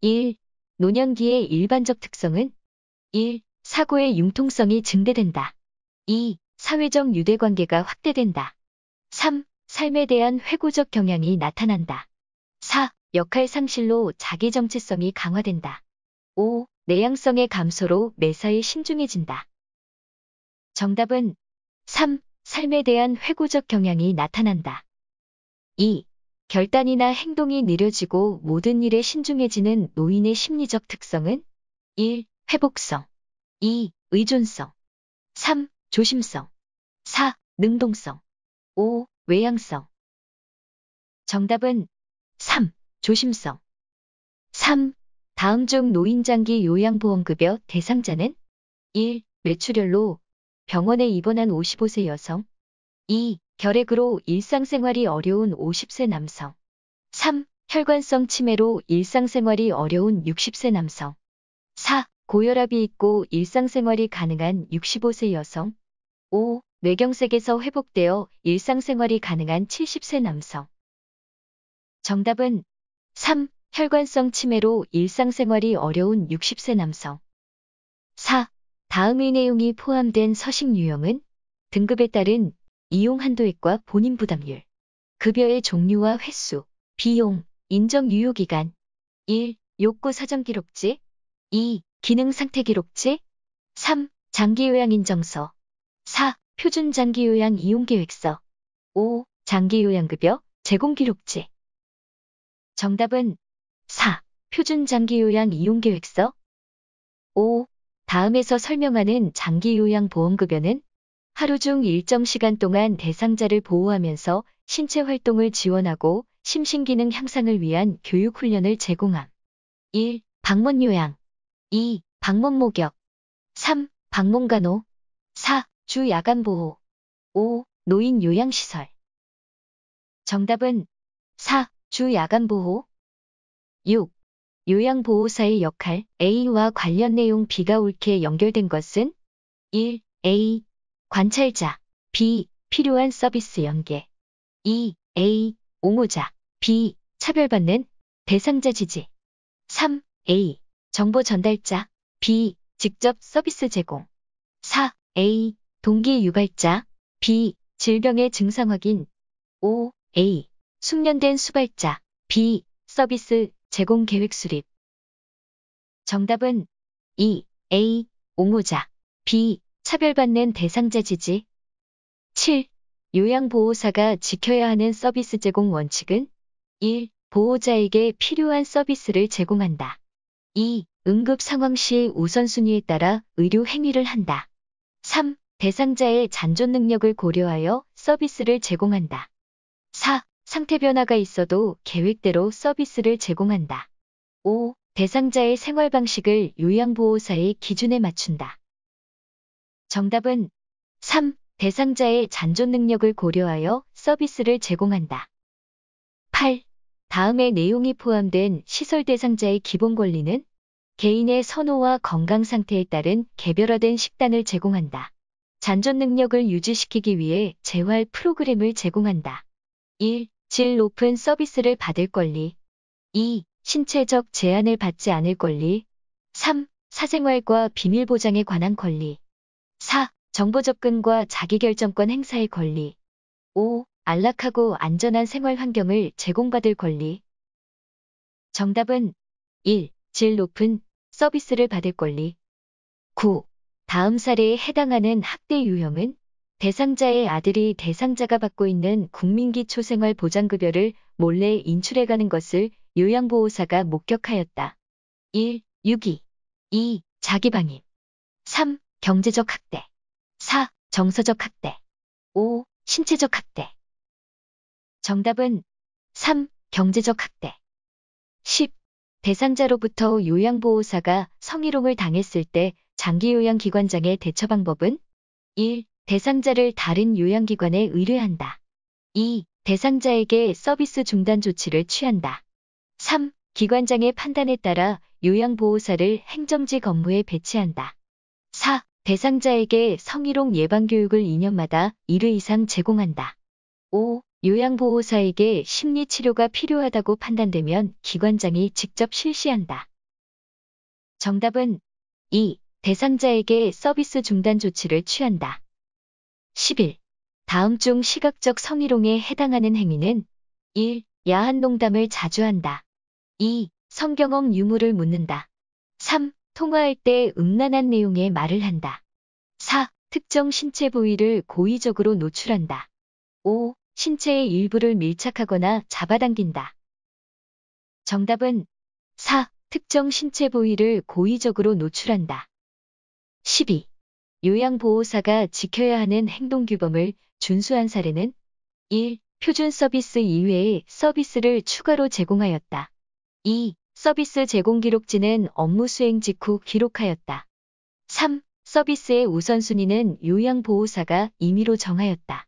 1. 노년기의 일반적 특성은 1. 사고의 융통성이 증대된다. 2. 사회적 유대관계가 확대된다. 3. 삶에 대한 회고적 경향이 나타난다. 4. 역할 상실로 자기 정체성이 강화된다. 5. 내향성의 감소로 매사에 신중해진다. 정답은 3. 삶에 대한 회고적 경향이 나타난다. 2. 결단이나 행동이 느려지고 모든 일에 신중해지는 노인의 심리적 특성은 1. 회복성 2. 의존성 3. 조심성 4. 능동성 5. 외향성 정답은 3. 조심성 3. 다음 중 노인장기 요양보험급여 대상자는 1. 매출혈로 병원에 입원한 55세 여성 2. 결핵으로 일상생활이 어려운 50세 남성. 3. 혈관성 치매로 일상생활이 어려운 60세 남성. 4. 고혈압이 있고 일상생활이 가능한 65세 여성. 5. 뇌경색에서 회복되어 일상생활이 가능한 70세 남성. 정답은 3. 혈관성 치매로 일상생활이 어려운 60세 남성. 4. 다음의 내용이 포함된 서식 유형은 등급에 따른 이용 한도액과 본인 부담률, 급여의 종류와 횟수, 비용, 인정 유효 기간, 1. 욕구 사정 기록지, 2. 기능 상태 기록지, 3. 장기 요양 인정서, 4. 표준 장기 요양 이용 계획서, 5. 장기 요양 급여 제공 기록지. 정답은 4. 표준 장기 요양 이용 계획서 5. 다음에서 설명하는 장기 요양 보험급여는 하루 중 일정 시간 동안 대상자를 보호하면서 신체 활동을 지원하고 심신기능 향상을 위한 교육훈련을 제공함. 1. 방문 요양 2. 방문 목욕 3. 방문 간호 4. 주 야간 보호 5. 노인 요양시설 정답은 4. 주 야간 보호 6. 요양보호사의 역할 A와 관련 내용 B가 옳게 연결된 것은 1. A. 관찰자 B. 필요한 서비스 연계 E. A. 옹호자 B. 차별받는 대상자 지지 3. A. 정보 전달자 B. 직접 서비스 제공 4. A. 동기 유발자 B. 질병의 증상 확인 5. A. 숙련된 수발자 B. 서비스 제공 계획 수립 정답은 E. A. 옹호자 B. 차별받는 대상자 지지 7. 요양보호사가 지켜야 하는 서비스 제공 원칙은 1. 보호자에게 필요한 서비스를 제공한다. 2. 응급 상황 시 우선순위에 따라 의료 행위를 한다. 3. 대상자의 잔존 능력을 고려하여 서비스를 제공한다. 4. 상태 변화가 있어도 계획대로 서비스를 제공한다. 5. 대상자의 생활 방식을 요양보호사의 기준에 맞춘다. 정답은 3. 대상자의 잔존 능력을 고려하여 서비스를 제공한다. 8. 다음의 내용이 포함된 시설 대상자의 기본 권리는 개인의 선호와 건강 상태에 따른 개별화된 식단을 제공한다. 잔존 능력을 유지시키기 위해 재활 프로그램을 제공한다. 1. 질 높은 서비스를 받을 권리 2. 신체적 제한을 받지 않을 권리 3. 사생활과 비밀 보장에 관한 권리 4. 정보 접근과 자기결정권 행사의 권리. 5. 안락하고 안전한 생활 환경을 제공받을 권리. 정답은 1. 질 높은 서비스를 받을 권리. 9. 다음 사례에 해당하는 학대 유형은 대상자의 아들이 대상자가 받고 있는 국민기초생활 보장급여를 몰래 인출해가는 것을 요양보호사가 목격하였다. 1. 유기 2. 자기방임 3. 경제적 학대. 4. 정서적 학대. 5. 신체적 학대. 정답은 3. 경제적 학대. 10. 대상자로부터 요양보호사가 성희롱을 당했을 때 장기요양기관장의 대처 방법은 1. 대상자를 다른 요양기관에 의뢰한다. 2. 대상자에게 서비스 중단 조치를 취한다. 3. 기관장의 판단에 따라 요양보호사를 행정직 업무에 배치한다. 4. 대상자에게 성희롱 예방교육을 2년마다 1회 이상 제공한다. 5. 요양보호사에게 심리치료가 필요하다고 판단되면 기관장이 직접 실시한다. 정답은 2. 대상자에게 서비스 중단 조치를 취한다. 11. 다음 중 시각적 성희롱에 해당하는 행위는 1. 야한 농담을 자주 한다. 2. 성경험 유무를 묻는다. 3. 통화할 때 음란한 내용의 말을 한다. 4. 특정 신체 부위를 고의적으로 노출한다. 5. 신체의 일부를 밀착하거나 잡아당긴다. 정답은 4. 특정 신체 부위를 고의적으로 노출한다. 12. 요양보호사가 지켜야 하는 행동규범을 준수한 사례는 1. 표준 서비스 이외에 서비스를 추가로 제공하였다. 2. 서비스 제공 기록지는 업무 수행 직후 기록하였다. 3. 서비스의 우선순위는 요양보호사가 임의로 정하였다.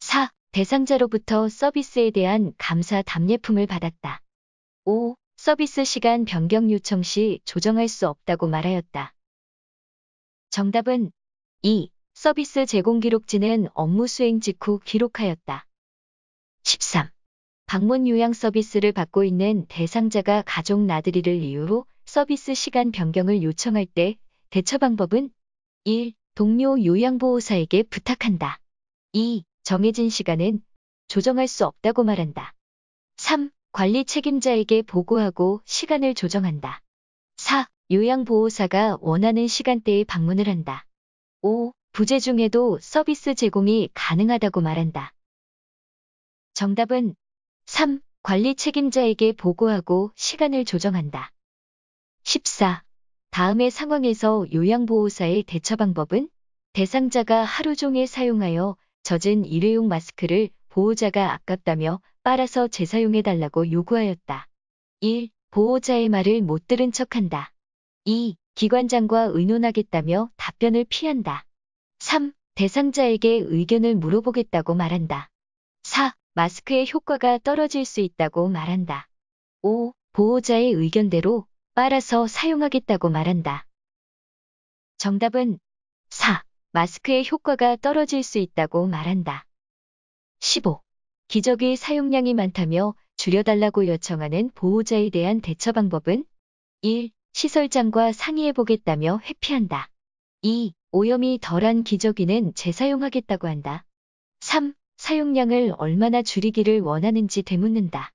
4. 대상자로부터 서비스에 대한 감사 답례품을 받았다. 5. 서비스 시간 변경 요청 시 조정할 수 없다고 말하였다. 정답은 2. 서비스 제공 기록지는 업무 수행 직후 기록하였다. 13. 방문 요양 서비스를 받고 있는 대상자가 가족 나들이를 이유로 서비스 시간 변경을 요청할 때 대처 방법은 1. 동료 요양보호사에게 부탁한다. 2. 정해진 시간은 조정할 수 없다고 말한다. 3. 관리 책임자에게 보고하고 시간을 조정한다. 4. 요양보호사가 원하는 시간대에 방문을 한다. 5. 부재 중에도 서비스 제공이 가능하다고 말한다. 정답은 3. 관리 책임자에게 보고하고 시간을 조정한다. 14. 다음의 상황에서 요양보호사의 대처 방법은 대상자가 하루 종일 사용하여 젖은 일회용 마스크를 보호자가 아깝다며 빨아서 재사용해달라고 요구하였다. 1. 보호자의 말을 못 들은 척한다. 2. 기관장과 의논하겠다며 답변을 피한다. 3. 대상자에게 의견을 물어보겠다고 말한다. 4. 마스크의 효과가 떨어질 수 있다고 말한다. 5. 보호자의 의견대로 빨아서 사용하겠다고 말한다. 정답은 4. 마스크의 효과가 떨어질 수 있다고 말한다. 15. 기저귀 사용량이 많다며 줄여달라고 요청하는 보호자에 대한 대처 방법은 1. 시설장과 상의해보겠다며 회피한다. 2. 오염이 덜한 기저귀는 재사용하겠다고 한다. 3. 사용량을 얼마나 줄이기를 원하는지 되묻는다.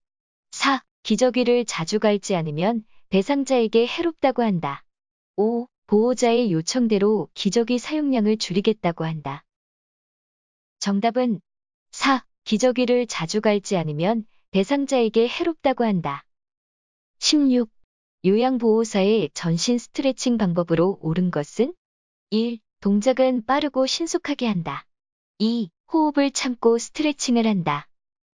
4. 기저귀를 자주 갈지 않으면 대상자에게 해롭다고 한다. 5. 보호자의 요청대로 기저귀 사용량을 줄이겠다고 한다. 정답은 4. 기저귀를 자주 갈지 않으면 대상자에게 해롭다고 한다. 16. 요양보호사의 전신 스트레칭 방법으로 옳은 것은 1. 동작은 빠르고 신속하게 한다. 2. 호흡을 참고 스트레칭을 한다.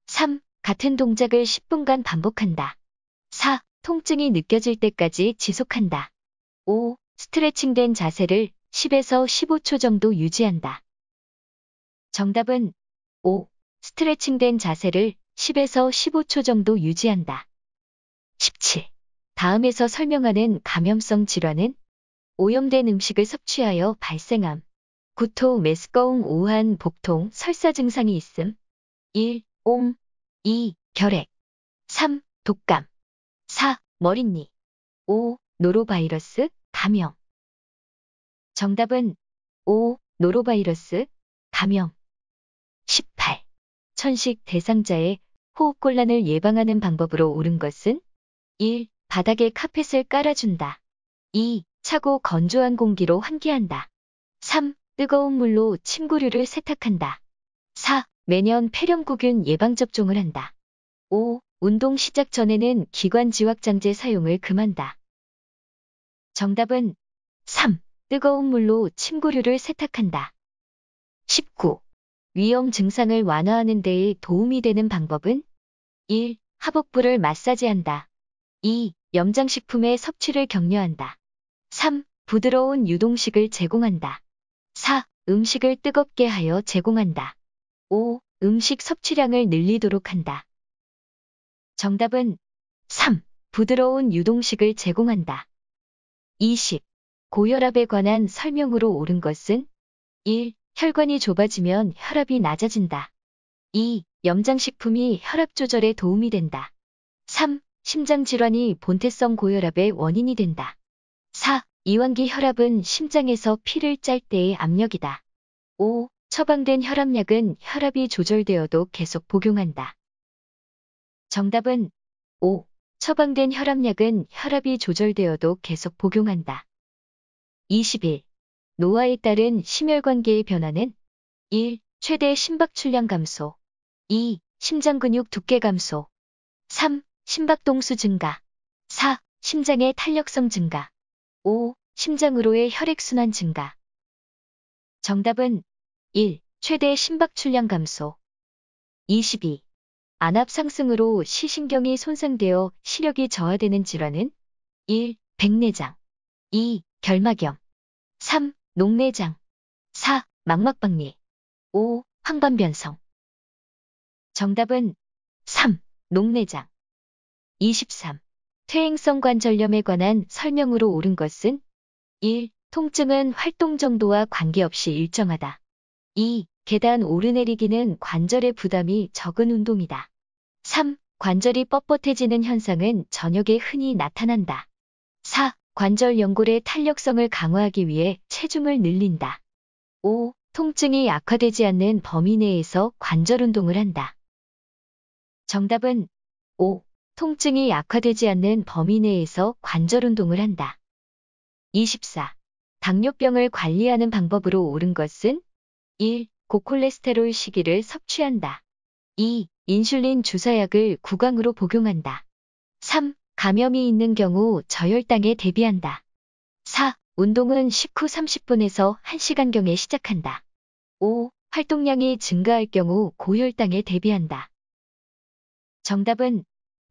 3. 같은 동작을 10분간 반복한다. 4. 통증이 느껴질 때까지 지속한다. 5. 스트레칭된 자세를 10에서 15초 정도 유지한다. 정답은 5. 스트레칭된 자세를 10에서 15초 정도 유지한다. 17. 다음에서 설명하는 감염성 질환은 오염된 음식을 섭취하여 발생함. 구토, 메스꺼움, 우한, 복통, 설사 증상이 있음. 1. 옴 2. 결핵 3. 독감 4. 머릿니 5. 노로바이러스, 감염 정답은 5. 노로바이러스, 감염 18. 천식 대상자의 호흡곤란을 예방하는 방법으로 옳은 것은 1. 바닥에 카펫을 깔아준다. 2. 차고 건조한 공기로 환기한다. 3. 뜨거운 물로 침구류를 세탁한다. 4. 매년 폐렴구균 예방접종을 한다. 5. 운동 시작 전에는 기관지확장제 사용을 금한다. 정답은 3. 뜨거운 물로 침구류를 세탁한다. 19. 위험 증상을 완화하는 데에 도움이 되는 방법은 1. 하복부를 마사지한다. 2. 염장식품의 섭취를 격려한다. 3. 부드러운 유동식을 제공한다. 4. 음식을 뜨겁게 하여 제공한다. 5. 음식 섭취량을 늘리도록 한다. 정답은 3. 부드러운 유동식을 제공한다. 20. 고혈압에 관한 설명으로 옳은 것은 1. 혈관이 좁아지면 혈압이 낮아진다. 2. 염장식품이 혈압 조절에 도움이 된다. 3. 심장질환이 본태성 고혈압의 원인이 된다. 4. 이완기 혈압은 심장에서 피를 짤 때의 압력이다. 5. 처방된 혈압약은 혈압이 조절되어도 계속 복용한다. 정답은 5. 처방된 혈압약은 혈압이 조절되어도 계속 복용한다. 21. 노화에 따른 심혈관계의 변화는 1. 최대 심박출량 감소 2. 심장근육 두께 감소 3. 심박동수 증가 4. 심장의 탄력성 증가 5. 심장으로의 혈액순환 증가. 정답은 1. 최대 심박출량 감소. 22. 안압 상승으로 시신경이 손상되어 시력이 저하되는 질환은 1. 백내장 2. 결막염 3. 녹내장 4. 망막박리 5. 황반변성 정답은 3. 녹내장 23. 퇴행성 관절염에 관한 설명으로 옳은 것은 1. 통증은 활동 정도와 관계없이 일정하다. 2. 계단 오르내리기는 관절의 부담이 적은 운동이다. 3. 관절이 뻣뻣해지는 현상은 저녁에 흔히 나타난다. 4. 관절 연골의 탄력성을 강화하기 위해 체중을 늘린다. 5. 통증이 악화되지 않는 범위 내에서 관절 운동을 한다. 정답은 5. 통증이 악화되지 않는 범위 내에서 관절 운동을 한다. 24. 당뇨병을 관리하는 방법으로 옳은 것은 1. 고콜레스테롤 시기를 섭취한다. 2. 인슐린 주사약을 구강으로 복용한다. 3. 감염이 있는 경우 저혈당에 대비한다. 4. 운동은 식후 30분에서 1시간경에 시작한다. 5. 활동량이 증가할 경우 고혈당에 대비한다. 정답은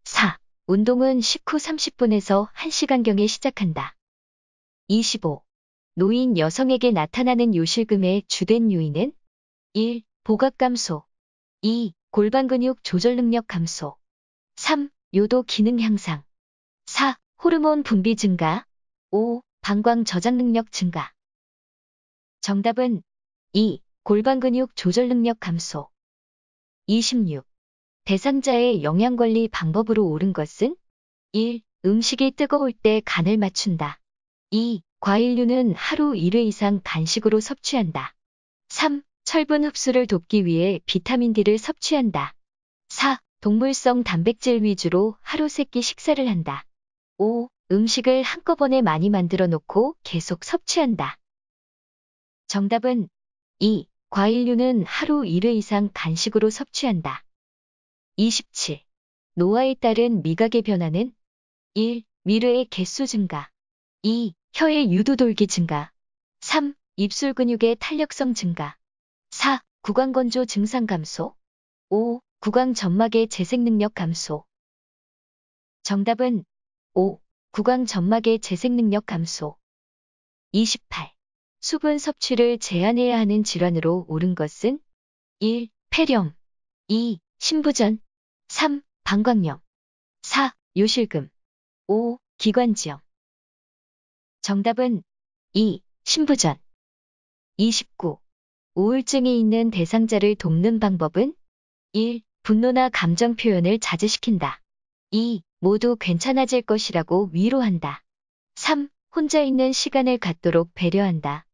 4. 운동은 식후 30분에서 1시간경에 시작한다. 25. 노인 여성에게 나타나는 요실금의 주된 요인은 1. 보각 감소 2. 골반 근육 조절 능력 감소 3. 요도 기능 향상 4. 호르몬 분비 증가 5. 방광 저장 능력 증가 정답은 2. 골반 근육 조절 능력 감소 26. 대상자의 영양관리 방법으로 옳은 것은 1. 음식이 뜨거울 때 간을 맞춘다. 2. 과일류는 하루 1회 이상 간식으로 섭취한다. 3. 철분 흡수를 돕기 위해 비타민 D를 섭취한다. 4. 동물성 단백질 위주로 하루 3끼 식사를 한다. 5. 음식을 한꺼번에 많이 만들어 놓고 계속 섭취한다. 정답은 2. 과일류는 하루 1회 이상 간식으로 섭취한다. 27. 노화에 따른 미각의 변화는 1. 미르의 개수 증가 2. 혀의 유도돌기 증가 3. 입술 근육의 탄력성 증가 4. 구강건조 증상 감소 5. 구강 점막의 재생 능력 감소 정답은 5. 구강 점막의 재생 능력 감소 28. 수분 섭취를 제한해야 하는 질환으로 옳은 것은 1. 폐렴 2. 신부전 3. 방광염 4. 요실금 5. 기관지염 정답은 2. 신부전 29. 우울증이 있는 대상자를 돕는 방법은 1. 분노나 감정 표현을 자제시킨다. 2. 모두 괜찮아질 것이라고 위로한다. 3. 혼자 있는 시간을 갖도록 배려한다.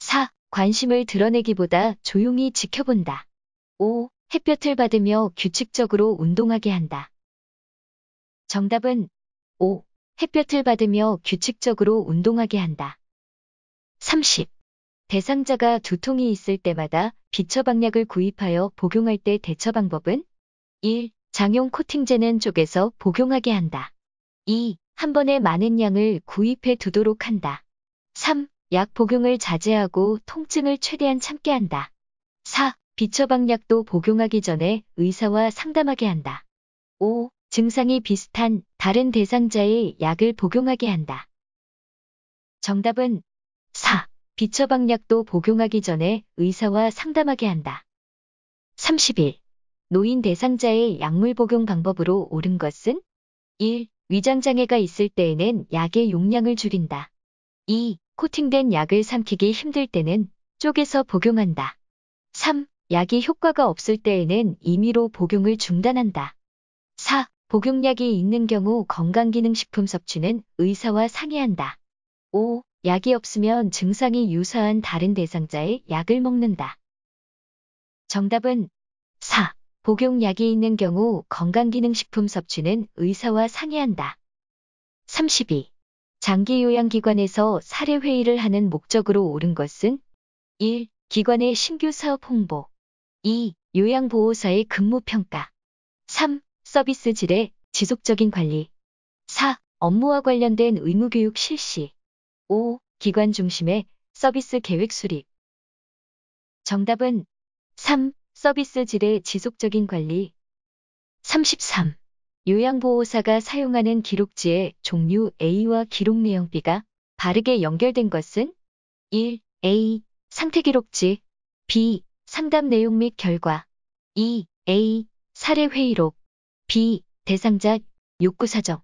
4. 관심을 드러내기보다 조용히 지켜본다. 5. 햇볕을 받으며 규칙적으로 운동하게 한다. 정답은 5. 햇볕을 받으며 규칙적으로 운동하게 한다. 30. 대상자가 두통이 있을 때마다 비처 방약을 구입하여 복용할 때 대처 방법은 1. 장용 코팅제는 쪽에서 복용하게 한다. 2. 한 번에 많은 양을 구입해 두도록 한다. 3. 약 복용을 자제하고 통증을 최대한 참게 한다. 4. 비처방약도 복용하기 전에 의사와 상담하게 한다. 5. 증상이 비슷한 다른 대상자의 약을 복용하게 한다. 정답은 4. 비처방약도 복용하기 전에 의사와 상담하게 한다. 31. 노인 대상자의 약물 복용 방법으로 옳은 것은 1. 위장장애가 있을 때에는 약의 용량을 줄인다. 2. 코팅된 약을 삼키기 힘들 때는 쪼개서 복용한다. 3. 약이 효과가 없을 때에는 임의로 복용을 중단한다. 4. 복용약이 있는 경우 건강기능식품 섭취는 의사와 상의한다. 5. 약이 없으면 증상이 유사한 다른 대상자의 약을 먹는다. 정답은 4. 복용약이 있는 경우 건강기능식품 섭취는 의사와 상의한다. 32. 장기요양기관에서 사례회의를 하는 목적으로 옳은 것은 1. 기관의 신규 사업 홍보 2. 요양보호사의 근무평가 3. 서비스 질의 지속적인 관리 4. 업무와 관련된 의무교육 실시 5. 기관 중심의 서비스 계획 수립 정답은 3. 서비스 질의 지속적인 관리 33. 요양보호사가 사용하는 기록지의 종류 A와 기록 내용 B가 바르게 연결된 것은 1. A. 상태기록지 B. 상담 내용 및 결과 2. A. 사례 회의록 B. 대상자 욕구 사정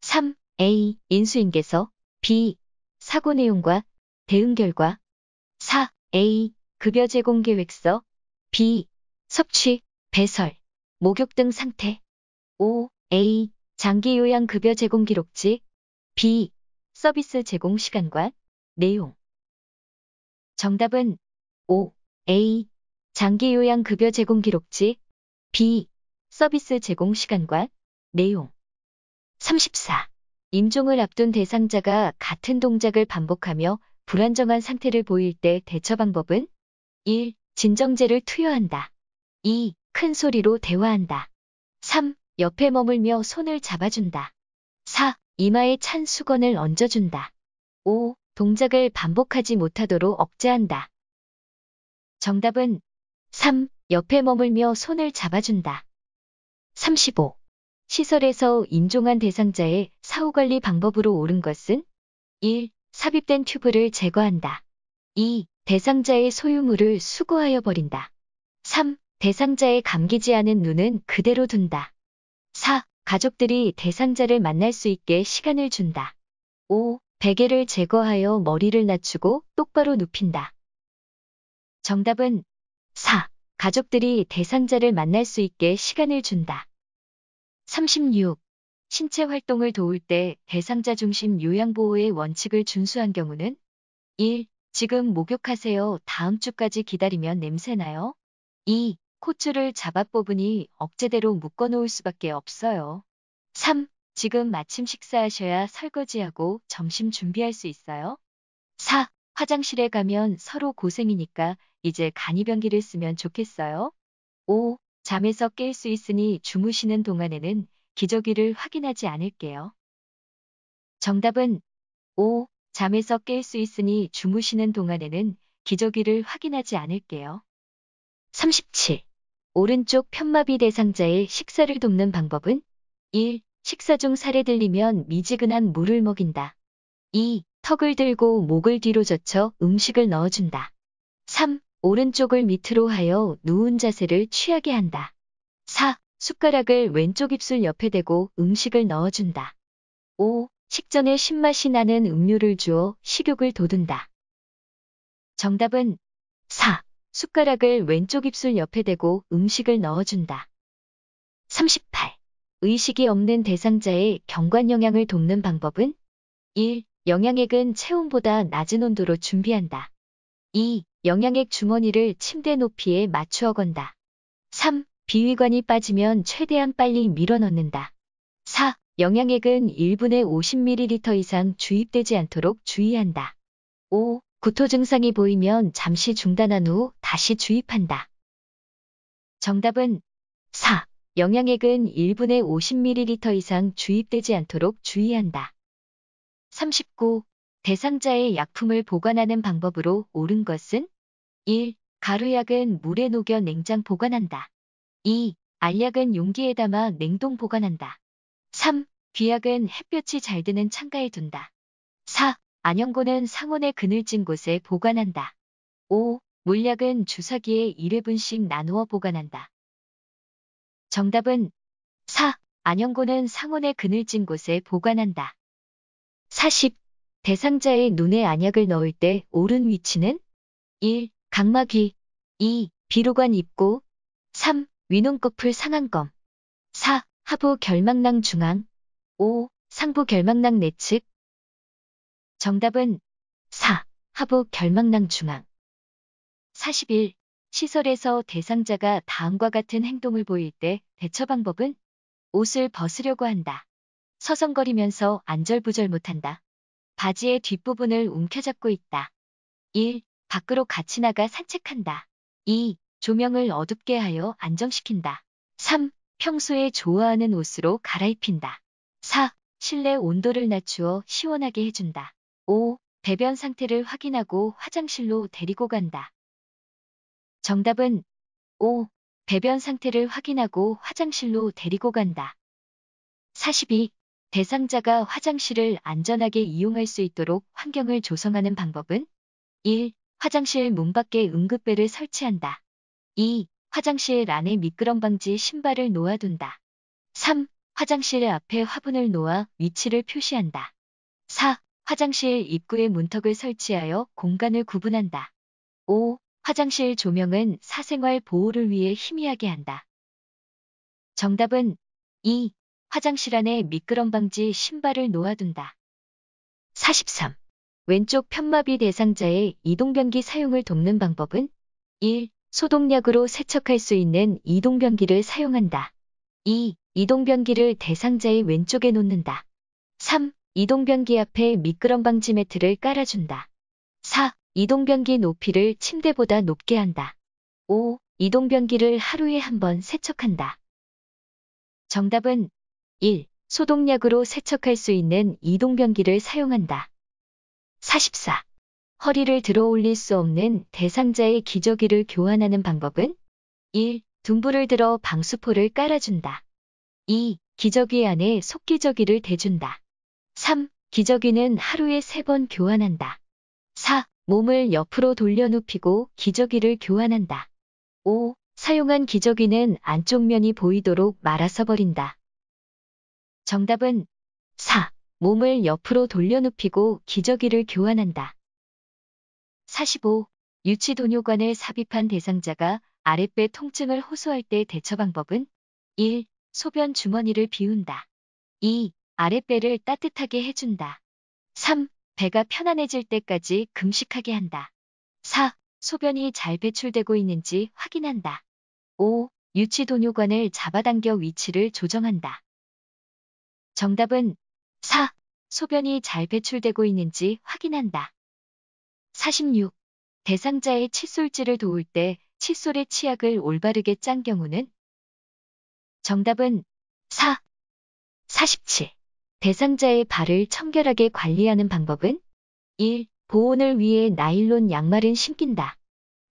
3. A. 인수인계서 B. 사고 내용과 대응 결과 4. A. 급여 제공 계획서 B. 섭취, 배설, 목욕 등 상태 5. A. 장기 요양 급여 제공 기록지 B. 서비스 제공 시간과 내용 정답은 5. A. 장기 요양 급여 제공 기록지 B. 서비스 제공 시간과 내용 34. 임종을 앞둔 대상자가 같은 동작을 반복하며 불안정한 상태를 보일 때 대처 방법은 1. 진정제를 투여한다. 2. 큰 소리로 대화한다. 3. 옆에 머물며 손을 잡아준다. 4. 이마에 찬 수건을 얹어준다. 5. 동작을 반복하지 못하도록 억제한다. 정답은 3. 옆에 머물며 손을 잡아준다. 35. 시설에서 인종한 대상자의 사후관리 방법으로 옳은 것은 1. 삽입된 튜브를 제거한다. 2. 대상자의 소유물을 수거하여 버린다. 3. 대상자의 감기지 않은 눈은 그대로 둔다. 4. 가족들이 대상자를 만날 수 있게 시간을 준다. 5. 베개를 제거하여 머리를 낮추고 똑바로 눕힌다. 정답은 4. 가족들이 대상자를 만날 수 있게 시간을 준다. 36. 신체 활동을 도울 때 대상자 중심 요양보호의 원칙을 준수한 경우는 1. 지금 목욕하세요. 다음 주까지 기다리면 냄새나요? 2. 코줄를 잡아 뽑으니 억제대로 묶어놓을 수밖에 없어요. 3. 지금 마침 식사하셔야 설거지하고 점심 준비할 수 있어요. 4. 화장실에 가면 서로 고생이니까 이제 간이변기를 쓰면 좋겠어요. 5. 잠에서 깰 수 있으니 주무시는 동안에는 기저귀를 확인하지 않을게요. 정답은 5. 잠에서 깰 수 있으니 주무시는 동안에는 기저귀를 확인하지 않을게요. 37. 오른쪽 편마비 대상자의 식사를 돕는 방법은 1. 식사 중 살에 들리면 미지근한 물을 먹인다. 2. 턱을 들고 목을 뒤로 젖혀 음식을 넣어준다. 3. 오른쪽을 밑으로 하여 누운 자세를 취하게 한다. 4. 숟가락을 왼쪽 입술 옆에 대고 음식을 넣어준다. 5. 식전에 신맛이 나는 음료를 주어 식욕을 돋운다. 정답은 4. 숟가락을 왼쪽 입술 옆에 대고 음식을 넣어준다. 38. 의식이 없는 대상자의 경관 영향을 돕는 방법은 1. 영양액은 체온보다 낮은 온도로 준비한다. 2. 영양액 주머니를 침대 높이에 맞추어 건다. 3. 비위관이 빠지면 최대한 빨리 밀어넣는다. 4. 영양액은 1분에 50ml 이상 주입되지 않도록 주의한다. 5. 구토 증상이 보이면 잠시 중단한 후 다시 주입한다. 정답은 4. 영양액은 1분에 50ml 이상 주입되지 않도록 주의한다. 39. 대상자의 약품을 보관하는 방법으로 옳은 것은 1. 가루약은 물에 녹여 냉장 보관한다. 2. 알약은 용기에 담아 냉동 보관한다. 3. 귀약은 햇볕이 잘 드는 창가에 둔다. 4. 안연고는 상온의 그늘진 곳에 보관한다. 5. 물약은 주사기에 1회분씩 나누어 보관한다. 정답은 4. 안연고는 상온의 그늘진 곳에 보관한다. 40. 대상자의 눈에 안약을 넣을 때 오른 위치는 1. 각막이 2. 비로관 입구 3. 위농꺼풀 상안검 4. 하부 결막낭 중앙 5. 상부 결막낭 내측 정답은 4. 하부 결막낭 중앙 41. 시설에서 대상자가 다음과 같은 행동을 보일 때 대처 방법은 옷을 벗으려고 한다. 서성거리면서 안절부절 못한다. 바지의 뒷부분을 움켜잡고 있다. 1. 밖으로 같이 나가 산책한다. 2. 조명을 어둡게 하여 안정시킨다. 3. 평소에 좋아하는 옷으로 갈아입힌다. 4. 실내 온도를 낮추어 시원하게 해준다. 5. 배변 상태를 확인하고 화장실로 데리고 간다. 정답은 5. 배변 상태를 확인하고 화장실로 데리고 간다. 42. 대상자가 화장실을 안전하게 이용할 수 있도록 환경을 조성하는 방법은 1. 화장실 문 밖에 응급배를 설치한다. 2. 화장실 안에 미끄럼 방지 신발을 놓아둔다. 3. 화장실 앞에 화분을 놓아 위치를 표시한다. 4. 화장실 입구에 문턱을 설치하여 공간을 구분한다. 5. 화장실 조명은 사생활 보호를 위해 희미하게 한다. 정답은 2. 화장실 안에 미끄럼 방지 신발을 놓아둔다. 43. 왼쪽 편마비 대상자의 이동변기 사용을 돕는 방법은 1. 소독약으로 세척할 수 있는 이동변기를 사용한다. 2. 이동변기를 대상자의 왼쪽에 놓는다. 3. 이동변기 앞에 미끄럼 방지 매트를 깔아준다. 4. 이동변기 높이를 침대보다 높게 한다. 5. 이동변기를 하루에 한 번 세척한다. 정답은 1. 소독약으로 세척할 수 있는 이동변기를 사용한다. 44. 허리를 들어 올릴 수 없는 대상자의 기저귀를 교환하는 방법은 1. 둔부를 들어 방수포를 깔아준다. 2. 기저귀 안에 속기저귀를 대준다. 3. 기저귀는 하루에 3번 교환한다. 4. 몸을 옆으로 돌려 눕히고 기저귀를 교환한다. 5. 사용한 기저귀는 안쪽 면이 보이도록 말아서 버린다. 정답은 4. 몸을 옆으로 돌려 눕히고 기저귀를 교환한다. 45. 유치도뇨관을 삽입한 대상자가 아랫배 통증을 호소할 때 대처 방법은 1. 소변 주머니를 비운다. 2. 아랫배를 따뜻하게 해준다. 3. 배가 편안해질 때까지 금식하게 한다. 4. 소변이 잘 배출되고 있는지 확인한다. 5. 유치도뇨관을 잡아당겨 위치를 조정한다. 정답은 4. 소변이 잘 배출되고 있는지 확인한다. 46. 대상자의 칫솔질을 도울 때 칫솔의 치약을 올바르게 짠 경우는? 정답은 4. 47. 대상자의 발을 청결하게 관리하는 방법은? 1. 보온을 위해 나일론 양말은 신긴다.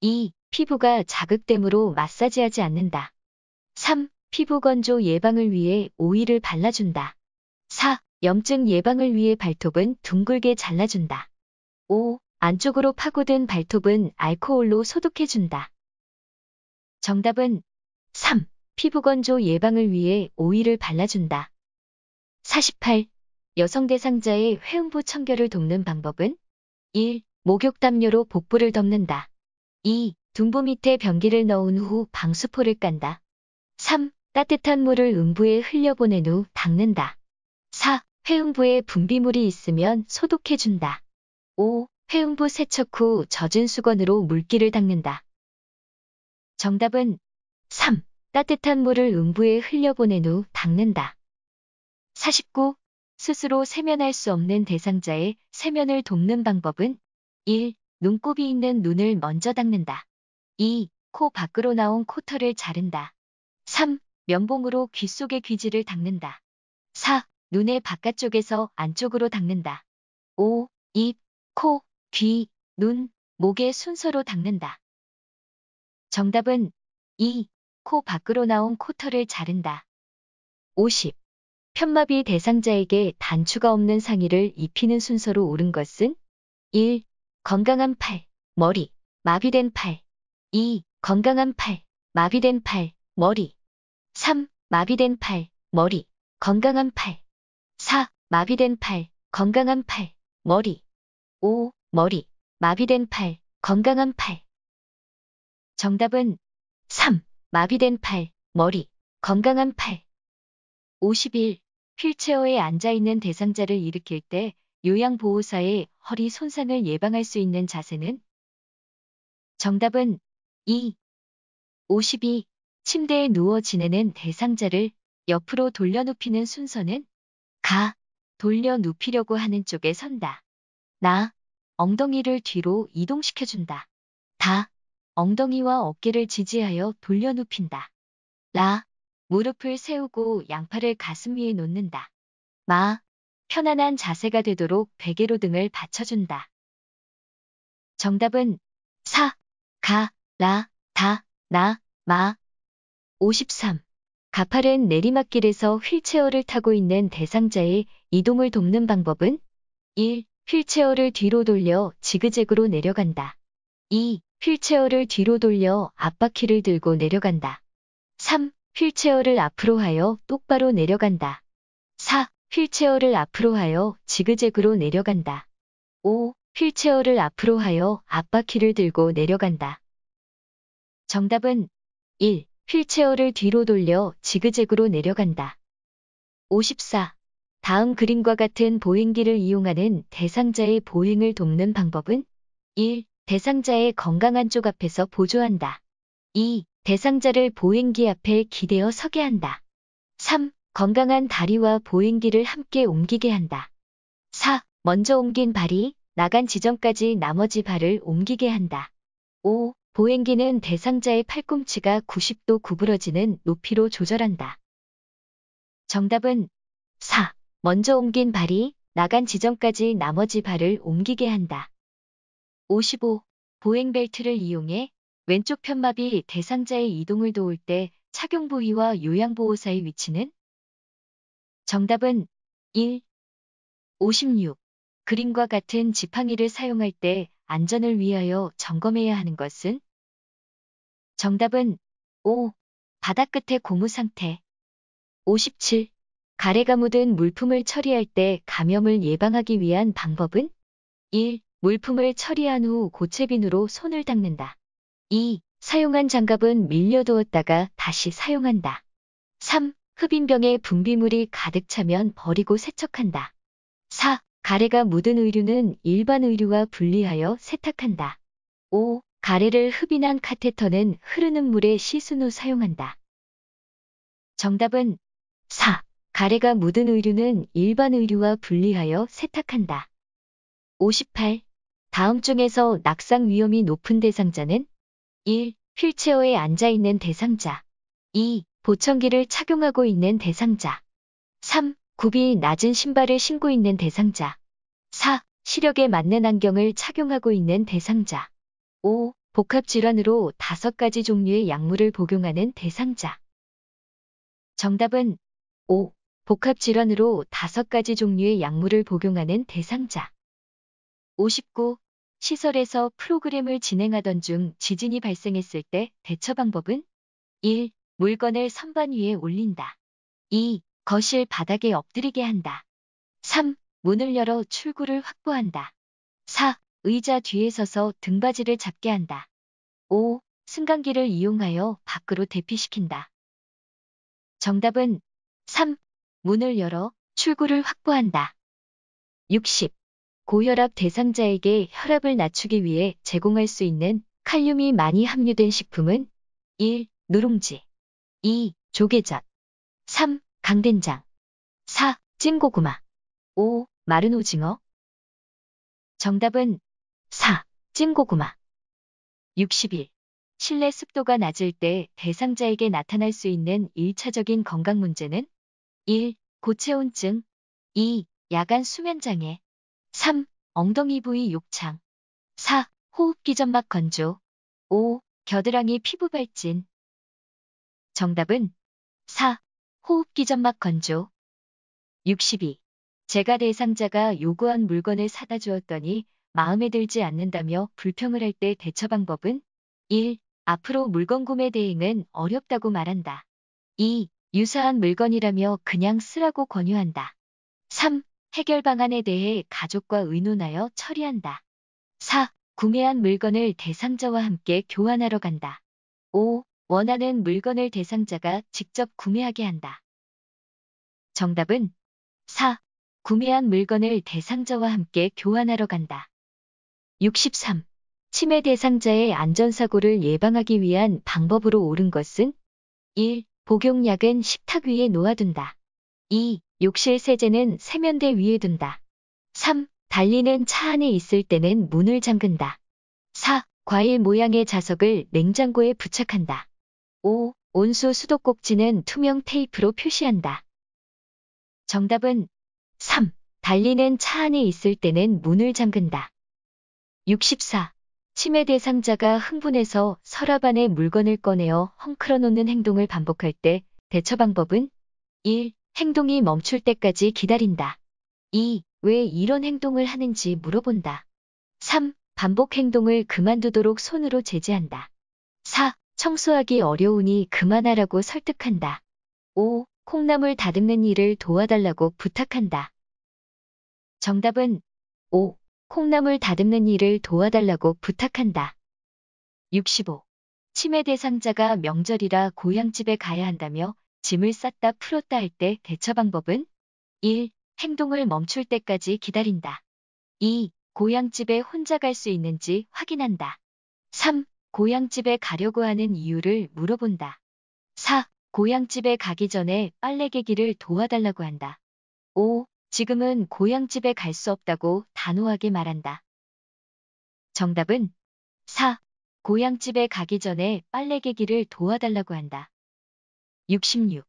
2. 피부가 자극됨으로 마사지하지 않는다. 3. 피부 건조 예방을 위해 오일을 발라준다. 4. 염증 예방을 위해 발톱은 둥글게 잘라준다. 5. 안쪽으로 파고든 발톱은 알코올로 소독해준다. 정답은 3. 피부건조 예방을 위해 오일을 발라준다. 48. 여성 대상자의 회음부 청결을 돕는 방법은 1. 목욕담요로 복부를 덮는다. 2. 둥부 밑에 변기를 넣은 후 방수포를 깐다. 3. 따뜻한 물을 음부에 흘려보낸 후 닦는다. 4. 회음부에 분비물이 있으면 소독해준다. 5. 회음부 세척 후 젖은 수건으로 물기를 닦는다. 정답은 3. 따뜻한 물을 음부에 흘려보낸 후 닦는다. 49. 스스로 세면할 수 없는 대상자의 세면을 돕는 방법은 1. 눈곱이 있는 눈을 먼저 닦는다. 2. 코 밖으로 나온 코털을 자른다. 3. 면봉으로 귀 속의 귀지를 닦는다. 4. 눈의 바깥쪽에서 안쪽으로 닦는다. 5. 입, 코, 귀, 눈, 목의 순서로 닦는다. 정답은 2. 코 밖으로 나온 코털을 자른다. 50. 편마비 대상자에게 단추가 없는 상의를 입히는 순서로 옳은 것은 1. 건강한 팔, 머리, 마비된 팔 2. 건강한 팔, 마비된 팔, 머리 3. 마비된 팔, 머리, 건강한 팔 4. 마비된 팔, 건강한 팔, 머리. 5. 머리, 마비된 팔, 건강한 팔. 정답은 3. 마비된 팔, 머리, 건강한 팔. 51. 휠체어에 앉아있는 대상자를 일으킬 때 요양보호사의 허리 손상을 예방할 수 있는 자세는? 정답은 2. 52. 침대에 누워 지내는 대상자를 옆으로 돌려눕히는 순서는? 가, 돌려 눕히려고 하는 쪽에 선다. 나, 엉덩이를 뒤로 이동시켜준다. 다, 엉덩이와 어깨를 지지하여 돌려 눕힌다. 라, 무릎을 세우고 양팔을 가슴 위에 놓는다. 마, 편안한 자세가 되도록 베개로 등을 받쳐준다. 정답은 4, 가, 라, 다, 나, 마. 53. 가파른 내리막길에서 휠체어를 타고 있는 대상자의 이동을 돕는 방법은 1. 휠체어를 뒤로 돌려 지그재그로 내려간다. 2. 휠체어를 뒤로 돌려 앞바퀴를 들고 내려간다. 3. 휠체어를 앞으로 하여 똑바로 내려간다. 4. 휠체어를 앞으로 하여 지그재그로 내려간다. 5. 휠체어를 앞으로 하여 앞바퀴를 들고 내려간다. 정답은 1. 휠체어를 뒤로 돌려 지그재그로 내려간다. 54. 다음 그림과 같은 보행기를 이용하는 대상자의 보행을 돕는 방법은 1. 대상자의 건강한 쪽 앞에서 보조한다. 2. 대상자를 보행기 앞에 기대어 서게 한다. 3. 건강한 다리와 보행기를 함께 옮기게 한다. 4. 먼저 옮긴 발이 나간 지점까지 나머지 발을 옮기게 한다. 5. 보행기는 대상자의 팔꿈치가 90도 구부러지는 높이로 조절한다. 정답은 4. 먼저 옮긴 발이 나간 지점까지 나머지 발을 옮기게 한다. 55. 보행벨트를 이용해 왼쪽 편마비 대상자의 이동을 도울 때 착용 부위와 요양 보호사의 위치는? 정답은 1. 56. 그림과 같은 지팡이를 사용할 때 안전을 위하여 점검해야 하는 것은? 정답은 5. 바닥 끝의 고무 상태. 57. 가래가 묻은 물품을 처리할 때 감염을 예방하기 위한 방법은? 1. 물품을 처리한 후 고체빈으로 손을 닦는다. 2. 사용한 장갑은 밀려두었다가 다시 사용한다. 3. 흡인병에 분비물이 가득 차면 버리고 세척한다. 4. 가래가 묻은 의류는 일반 의류와 분리하여 세탁한다. 5. 가래를 흡인한 카테터는 흐르는 물에 씻은 후 사용한다. 정답은 4. 가래가 묻은 의류는 일반 의류와 분리하여 세탁한다. 58. 다음 중에서 낙상 위험이 높은 대상자는 1. 휠체어에 앉아있는 대상자 2. 보청기를 착용하고 있는 대상자 3. 굽이 낮은 신발을 신고 있는 대상자 4. 시력에 맞는 안경을 착용하고 있는 대상자 5. 복합질환으로 다섯 가지 종류의 약물을 복용하는 대상자. 정답은 5. 복합질환으로 다섯 가지 종류의 약물을 복용하는 대상자. 59. 시설에서 프로그램을 진행하던 중 지진이 발생했을 때 대처 방법은 1. 물건을 선반 위에 올린다. 2. 거실 바닥에 엎드리게 한다. 3. 문을 열어 출구를 확보한다. 4. 의자 뒤에 서서 등받이를 잡게 한다. 5. 승강기를 이용하여 밖으로 대피시킨다. 정답은 3. 문을 열어 출구를 확보한다. 60. 고혈압 대상자에게 혈압을 낮추기 위해 제공할 수 있는 칼륨이 많이 함유된 식품은 1. 누룽지 2. 조개젓 3. 강된장 4. 찐고구마 5. 마른 오징어 정답은 4. 찐고구마 61. 실내 습도가 낮을 때 대상자에게 나타날 수 있는 1차적인 건강 문제는 1. 고체온증 2. 야간 수면장애 3. 엉덩이 부위 욕창 4. 호흡기 점막 건조 5. 겨드랑이 피부 발진 정답은 4. 호흡기 점막 건조 62. 제가 대상자가 요구한 물건을 사다 주었더니 마음에 들지 않는다며 불평을 할 때 대처 방법은 1. 앞으로 물건 구매 대행은 어렵다고 말한다. 2. 유사한 물건이라며 그냥 쓰라고 권유한다. 3. 해결 방안에 대해 가족과 의논하여 처리한다. 4. 구매한 물건을 대상자와 함께 교환하러 간다. 5. 원하는 물건을 대상자가 직접 구매하게 한다. 정답은 4. 구매한 물건을 대상자와 함께 교환하러 간다. 63. 치매 대상자의 안전사고를 예방하기 위한 방법으로 옳은 것은 1. 복용약은 식탁 위에 놓아둔다. 2. 욕실 세제는 세면대 위에 둔다. 3. 달리는 차 안에 있을 때는 문을 잠근다. 4. 과일 모양의 자석을 냉장고에 부착한다. 5. 온수 수도꼭지는 투명 테이프로 표시한다. 정답은 3. 달리는 차 안에 있을 때는 문을 잠근다. 64. 치매 대상자가 흥분해서 서랍 안에 물건을 꺼내어 헝클어놓는 행동을 반복할 때 대처 방법은 1. 행동이 멈출 때까지 기다린다. 2. 왜 이런 행동을 하는지 물어본다. 3. 반복 행동을 그만두도록 손으로 제지한다. 4. 청소하기 어려우니 그만하라고 설득한다. 5. 콩나물 다듬는 일을 도와달라고 부탁한다. 정답은 5. 콩나물 다듬는 일을 도와달라고 부탁한다. 65. 치매 대상자가 명절이라 고향집에 가야 한다며 짐을 쌌다 풀었다 할 때 대처 방법은 1. 행동을 멈출 때까지 기다린다. 2. 고향집에 혼자 갈 수 있는지 확인한다. 3. 고향집에 가려고 하는 이유를 물어본다. 4. 고향집에 가기 전에 빨래개기를 도와달라고 한다. 5. 지금은 고향집에 갈 수 없다고 단호하게 말한다. 정답은 4. 고향집에 가기 전에 빨래개기를 도와달라고 한다. 66.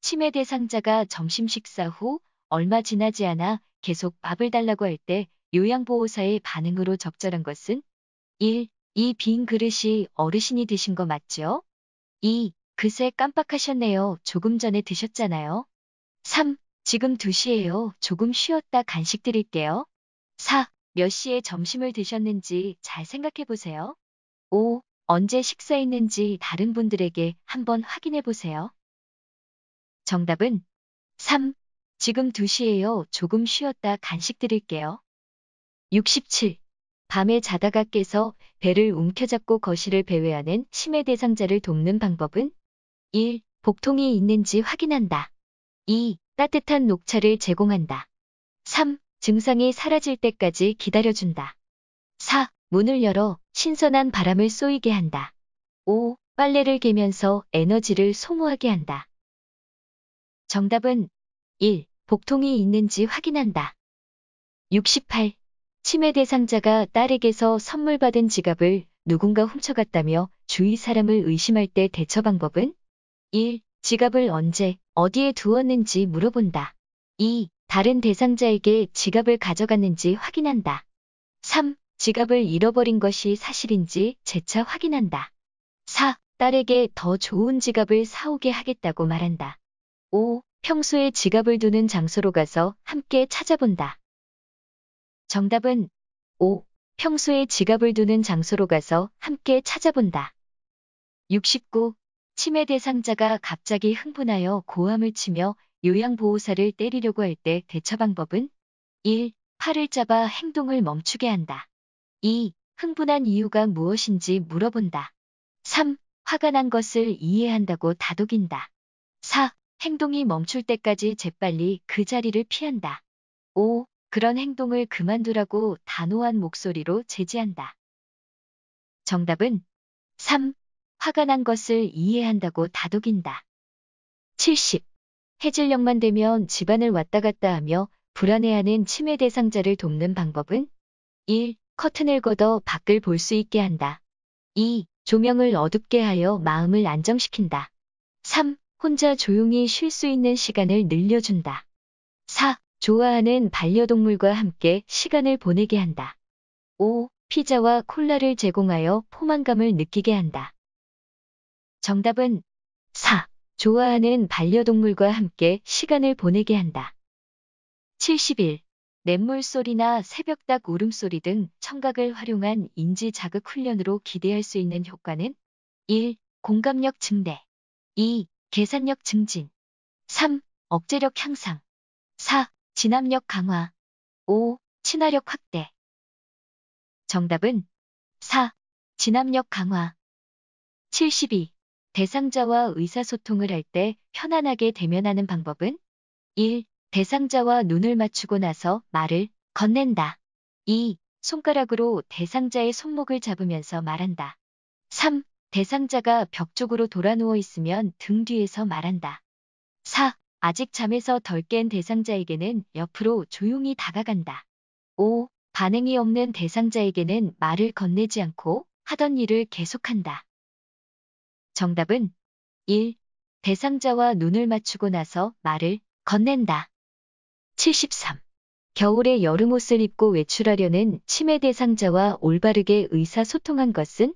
치매 대상자가 점심 식사 후 얼마 지나지 않아 계속 밥을 달라고 할 때 요양보호사의 반응으로 적절한 것은 1. 이 빈 그릇이 어르신이 드신 거 맞죠? 2. 그새 깜빡하셨네요. 조금 전에 드셨잖아요. 3. 지금 2시예요. 조금 쉬었다 간식 드릴게요. 4. 몇 시에 점심을 드셨는지 잘 생각해 보세요. 5. 언제 식사했는지 다른 분들에게 한번 확인해 보세요. 정답은 3. 지금 2시예요. 조금 쉬었다 간식 드릴게요. 67. 밤에 자다가 깨서 배를 움켜잡고 거실을 배회하는 치매 대상자를 돕는 방법은 1. 복통이 있는지 확인한다. 2. 따뜻한 녹차를 제공한다. 3. 증상이 사라질 때까지 기다려준다. 4. 문을 열어 신선한 바람을 쏘이게 한다. 5. 빨래를 개면서 에너지를 소모하게 한다. 정답은 1. 복통이 있는지 확인한다. 68. 치매 대상자가 딸에게서 선물 받은 지갑을 누군가 훔쳐갔다며 주위 사람을 의심할 때 대처 방법은? 1. 지갑을 언제 어디에 두었는지 물어본다. 2. 다른 대상자에게 지갑을 가져갔는지 확인한다. 3. 지갑을 잃어버린 것이 사실인지 재차 확인한다. 4. 딸에게 더 좋은 지갑을 사오게 하겠다고 말한다. 5. 평소에 지갑을 두는 장소로 가서 함께 찾아본다. 정답은 5. 평소에 지갑을 두는 장소로 가서 함께 찾아본다. 69. 치매 대상자가 갑자기 흥분하여 고함을 치며 요양보호사를 때리려고 할 때 대처 방법은 1. 팔을 잡아 행동을 멈추게 한다. 2. 흥분한 이유가 무엇인지 물어본다. 3. 화가 난 것을 이해한다고 다독인다. 4. 행동이 멈출 때까지 재빨리 그 자리를 피한다. 5. 그런 행동을 그만두라고 단호한 목소리로 제지한다. 정답은 3. 화가 난 것을 이해한다고 다독인다. 70. 해질녘만 되면 집안을 왔다 갔다 하며 불안해하는 치매 대상자를 돕는 방법은 1. 커튼을 걷어 밖을 볼 수 있게 한다. 2. 조명을 어둡게 하여 마음을 안정시킨다. 3. 혼자 조용히 쉴 수 있는 시간을 늘려준다. 4. 좋아하는 반려동물과 함께 시간을 보내게 한다. 5. 피자와 콜라를 제공하여 포만감을 느끼게 한다. 정답은 4. 좋아하는 반려동물과 함께 시간을 보내게 한다. 71. 냇물 소리나 새벽닭 울음소리 등 청각을 활용한 인지 자극 훈련으로 기대할 수 있는 효과는 1. 공감력 증대 2. 계산력 증진 3. 억제력 향상 4. 진압력 강화 5. 친화력 확대 정답은 4. 진압력 강화 72. 대상자와 의사소통을 할 때 편안하게 대면하는 방법은 1. 대상자와 눈을 맞추고 나서 말을 건넨다. 2. 손가락으로 대상자의 손목을 잡으면서 말한다. 3. 대상자가 벽 쪽으로 돌아누워 있으면 등 뒤에서 말한다. 4. 아직 잠에서 덜 깬 대상자에게는 옆으로 조용히 다가간다. 5. 반응이 없는 대상자에게는 말을 건네지 않고 하던 일을 계속한다. 정답은 1. 대상자와 눈을 맞추고 나서 말을 건넨다. 73. 겨울에 여름옷을 입고 외출하려는 치매 대상자와 올바르게 의사소통한 것은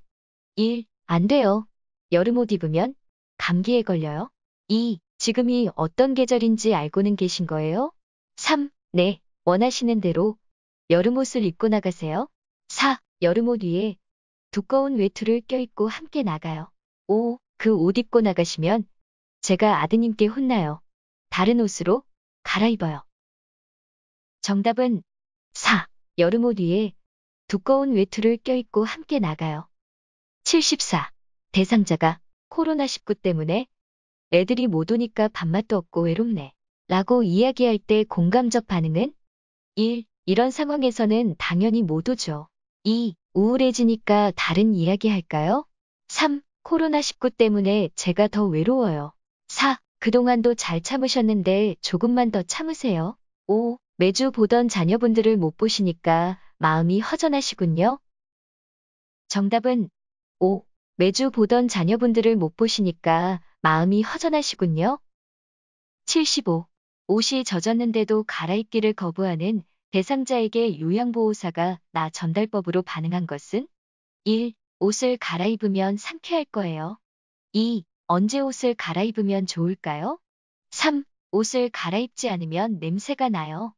1. 안 돼요. 여름옷 입으면 감기에 걸려요. 2. 지금이 어떤 계절인지 알고는 계신 거예요? 3. 네. 원하시는 대로 여름옷을 입고 나가세요. 4. 여름옷 위에 두꺼운 외투를 껴입고 함께 나가요. 오, 그 옷 입고 나가시면 제가 아드님께 혼나요. 다른 옷으로 갈아입어요. 정답은 4. 여름 옷 위에 두꺼운 외투를 껴입고 함께 나가요. 74. 대상자가 코로나19 때문에 애들이 못 오니까 밥맛도 없고 외롭네. 라고 이야기할 때 공감적 반응은 1. 이런 상황에서는 당연히 못 오죠. 2. 우울해지니까 다른 이야기 할까요? 3. 코로나19 때문에 제가 더 외로워요. 4. 그동안도 잘 참으셨는데 조금만 더 참으세요. 5. 매주 보던 자녀분들을 못 보시니까 마음이 허전하시군요. 정답은 5. 매주 보던 자녀분들을 못 보시니까 마음이 허전하시군요. 75. 옷이 젖었는데도 갈아입기를 거부하는 대상자에게 요양보호사가 나 전달법으로 반응한 것은? 1. 옷을 갈아입으면 상쾌할 거예요. 2. 언제 옷을 갈아입으면 좋을까요? 3. 옷을 갈아입지 않으면 냄새가 나요.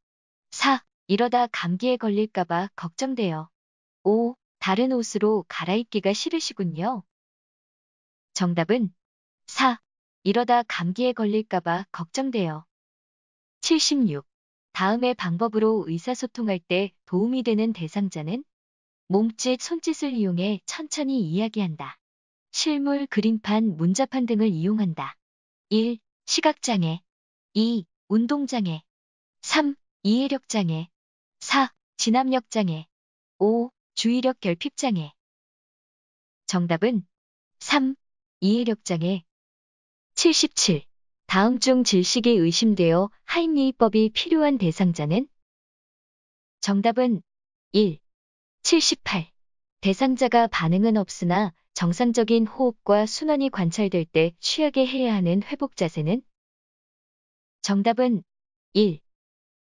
4. 이러다 감기에 걸릴까봐 걱정돼요. 5. 다른 옷으로 갈아입기가 싫으시군요. 정답은 4. 이러다 감기에 걸릴까봐 걱정돼요. 76. 다음의 방법으로 의사소통할 때 도움이 되는 대상자는 몸짓, 손짓을 이용해 천천히 이야기한다. 실물, 그림판, 문자판 등을 이용한다. 1. 시각장애 2. 운동장애 3. 이해력장애 4. 진압력장애 5. 주의력 결핍장애 정답은 3. 이해력장애 77. 다음 중 질식이 의심되어 하임리법이 필요한 대상자는? 정답은 1. 78. 대상자가 반응은 없으나 정상적인 호흡과 순환이 관찰될 때 취하게 해야 하는 회복 자세는? 정답은 1.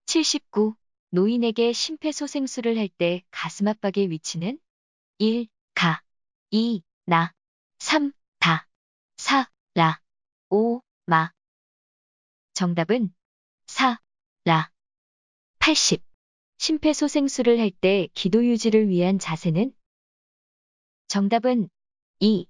79. 노인에게 심폐소생술을 할 때 가슴 압박의 위치는 1. 가 2. 나 3. 다 4. 라 5. 마 정답은 4. 라 80. 심폐소생술을 할 때 기도 유지를 위한 자세는? 정답은 2.